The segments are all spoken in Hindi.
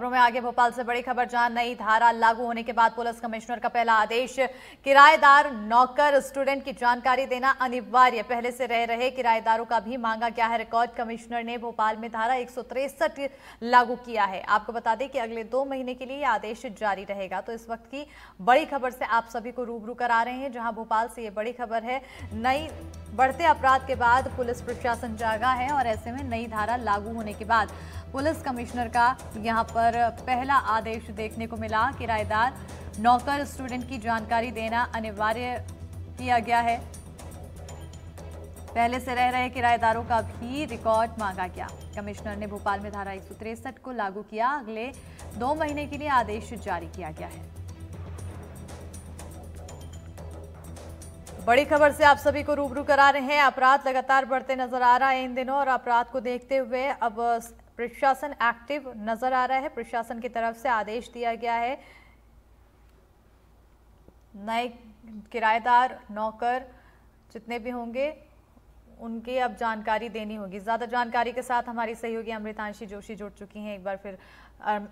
खबरों में आगे भोपाल से बड़ी खबर जहां नई धारा लागू होने के बाद पुलिस कमिश्नर का पहला आदेश किराएदार नौकर स्टूडेंट की जानकारी देना अनिवार्य पहले से रह रहे किराएदारों का भी मांगा गया है रिकॉर्ड कमिश्नर ने भोपाल में धारा एक लागू किया है आपको बता दें कि अगले दो महीने के लिए आदेश जारी रहेगा तो इस वक्त की बड़ी खबर से आप सभी को रूबरू करा रहे हैं जहां भोपाल से ये बड़ी खबर है नई बढ़ते अपराध के बाद पुलिस प्रशासन जागा है और ऐसे में नई धारा लागू होने के बाद पुलिस कमिश्नर का यहाँ पर पर पहला आदेश देखने को मिला किराएदार नौकर स्टूडेंट की जानकारी देना अनिवार्य किया गया है पहले से रह रहे किराएदारों का भी रिकॉर्ड मांगा गया कमिश्नर ने भोपाल में धारा एक को लागू किया अगले दो महीने के लिए आदेश जारी किया गया है बड़ी खबर से आप सभी को रूबरू करा रहे हैं अपराध लगातार बढ़ते नजर आ रहा है इन दिनों और अपराध को देखते हुए अब प्रशासन एक्टिव नज़र आ रहा है प्रशासन की तरफ से आदेश दिया गया है नए किराएदार नौकर जितने भी होंगे उनकी अब जानकारी देनी होगी ज़्यादा जानकारी के साथ हमारी सहयोगी अमृतांशी जोशी जुड़ चुकी हैं एक बार फिर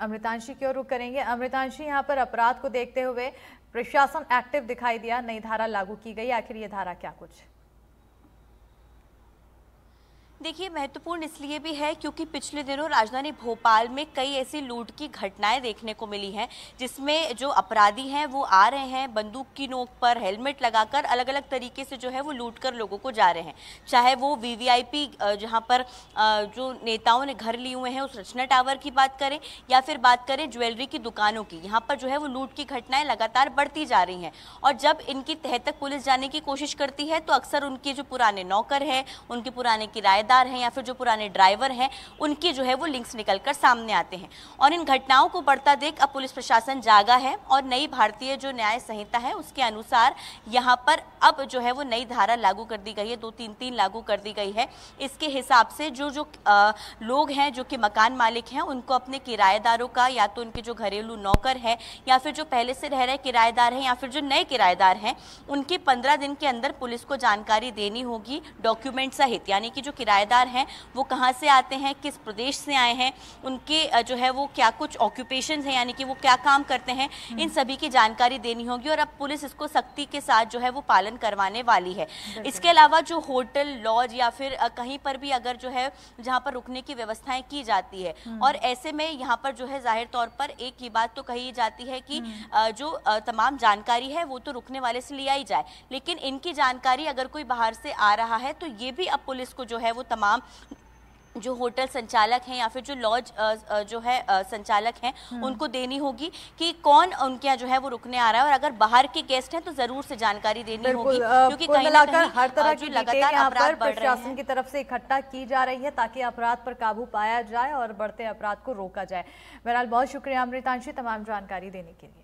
अमृतांशी की ओर रुख करेंगे अमृतांशी यहाँ पर अपराध को देखते हुए प्रशासन एक्टिव दिखाई दिया नई धारा लागू की गई आखिर ये धारा क्या कुछ देखिए महत्वपूर्ण इसलिए भी है क्योंकि पिछले दिनों राजधानी भोपाल में कई ऐसी लूट की घटनाएं देखने को मिली हैं जिसमें जो अपराधी हैं वो आ रहे हैं बंदूक की नोक पर हेलमेट लगाकर अलग अलग तरीके से जो है वो लूट कर लोगों को जा रहे हैं चाहे वो वीवीआईपी जहां पर जो नेताओं ने घर लिए हुए हैं उस रचना टावर की बात करें या फिर बात करें ज्वेलरी की दुकानों की यहाँ पर जो है वो लूट की घटनाएं लगातार बढ़ती जा रही हैं और जब इनकी तह तक पुलिस जाने की कोशिश करती है तो अक्सर उनके जो पुराने नौकर हैं उनके पुराने किराए किराएदार हैं या फिर जो पुराने ड्राइवर हैं उनकी जो है वो लिंक्स निकल कर सामने आते हैं और इन घटनाओं को बढ़ता देख अब पुलिस प्रशासन जागा है और नई भारतीय जो न्याय संहिता है उसके अनुसार यहाँ पर अब जो है वो नई धारा लागू कर दी गई है दो तीन तीन लागू कर दी गई है इसके हिसाब से जो जो आ, लोग हैं जो कि मकान मालिक हैं उनको अपने किराएदारों का या तो उनके जो घरेलू नौकर हैं या फिर जो पहले से रह रहे किराएदार हैं या फिर जो नए किराएदार हैं उनकी पंद्रह दिन के अंदर पुलिस को जानकारी देनी होगी डॉक्यूमेंट सहित यानी कि जो किराए किराएदार हैं वो कहाँ से आते हैं किस प्रदेश से आए हैं उनके जो है वो क्या कुछ ऑक्यूपेशन हैं यानी कि वो क्या काम करते हैं हम्म। इन सभी की जानकारी देनी होगी और अब पुलिस इसको सख्ती के साथ जो है वो पालन करवाने वाली है इसके अलावा जो होटल लॉज या फिर कहीं पर भी अगर जो है जहाँ पर रुकने की व्यवस्थाएं की जाती है हम्म। और ऐसे में यहाँ पर जो है जाहिर तौर पर एक ही बात तो कही जाती है कि हम्म। जो तमाम जानकारी है वो तो रुकने वाले से लिया ही जाए लेकिन इनकी जानकारी अगर कोई बाहर से आ रहा है तो ये भी अब पुलिस को जो है वो तमाम जो होटल संचालक हैं या फिर जो लॉज जो है संचालक हैं हम्म। उनको देनी होगी कि कौन उनके यहाँ जो है वो रुकने आ रहा है और अगर बाहर के गेस्ट हैं तो जरूर से जानकारी देनी होगी क्योंकि कहीं ना कहीं हर तरह की लगातार अपराध प्रशासन की तरफ से इकट्ठा की जा रही है ताकि अपराध पर काबू पाया जाए और बढ़ते अपराध को रोका जाए बहरहाल बहुत शुक्रिया अमृतांशी तमाम जानकारी देने के लिए